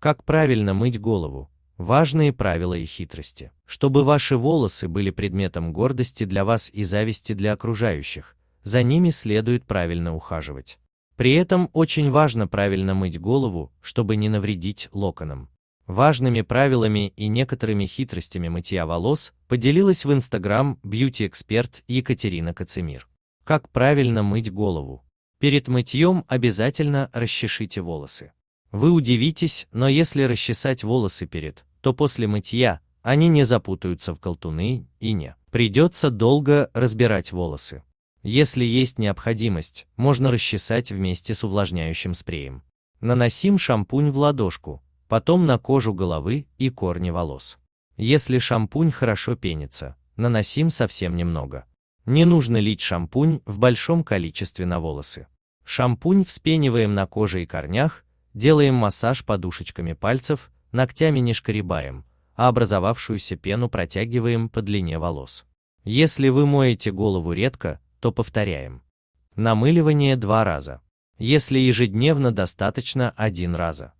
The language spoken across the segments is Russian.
Как правильно мыть голову? Важные правила и хитрости. Чтобы ваши волосы были предметом гордости для вас и зависти для окружающих, за ними следует правильно ухаживать. При этом очень важно правильно мыть голову, чтобы не навредить локонам. Важными правилами и некоторыми хитростями мытья волос поделилась в Instagram бьюти-эксперт Екатерина Кацемир. Как правильно мыть голову? Перед мытьем обязательно расчешите волосы. Вы удивитесь, но если расчесать волосы перед, то после мытья они не запутаются в колтуны и не. Придется долго разбирать волосы. Если есть необходимость, можно расчесать вместе с увлажняющим спреем. Наносим шампунь в ладошку, потом на кожу головы и корни волос. Если шампунь хорошо пенится, наносим совсем немного. Не нужно лить шампунь в большом количестве на волосы. Шампунь вспениваем на коже и корнях Делаем массаж подушечками пальцев, ногтями не шкаребаем, а образовавшуюся пену протягиваем по длине волос. Если вы моете голову редко, то повторяем. Намыливание два раза. Если ежедневно, достаточно один раза.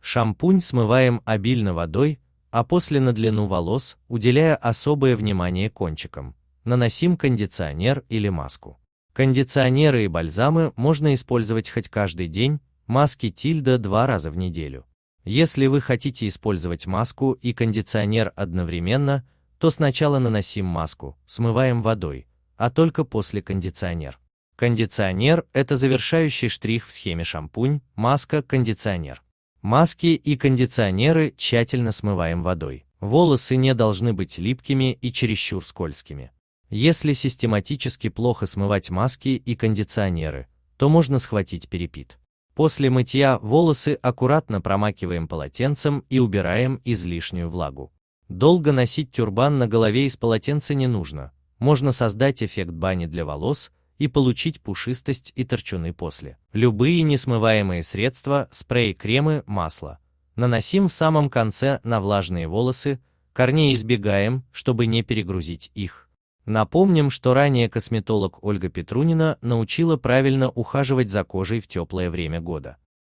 Шампунь смываем обильно водой, а после на длину волос, уделяя особое внимание кончикам, наносим кондиционер или маску. Кондиционеры и бальзамы можно использовать хоть каждый день, Маски Тильда два раза в неделю. Если вы хотите использовать маску и кондиционер одновременно, то сначала наносим маску, смываем водой, а только после кондиционер. Кондиционер – это завершающий штрих в схеме шампунь, маска, кондиционер. Маски и кондиционеры тщательно смываем водой. Волосы не должны быть липкими и чересчур скользкими. Если систематически плохо смывать маски и кондиционеры, то можно схватить перепит. После мытья волосы аккуратно промакиваем полотенцем и убираем излишнюю влагу. Долго носить тюрбан на голове из полотенца не нужно, можно создать эффект бани для волос и получить пушистость и торчуны после. Любые несмываемые средства, спреи, кремы, масло. Наносим в самом конце на влажные волосы, корней избегаем, чтобы не перегрузить их. Напомним, что ранее косметолог Ольга Петрунина научила правильно ухаживать за кожей в теплое время года.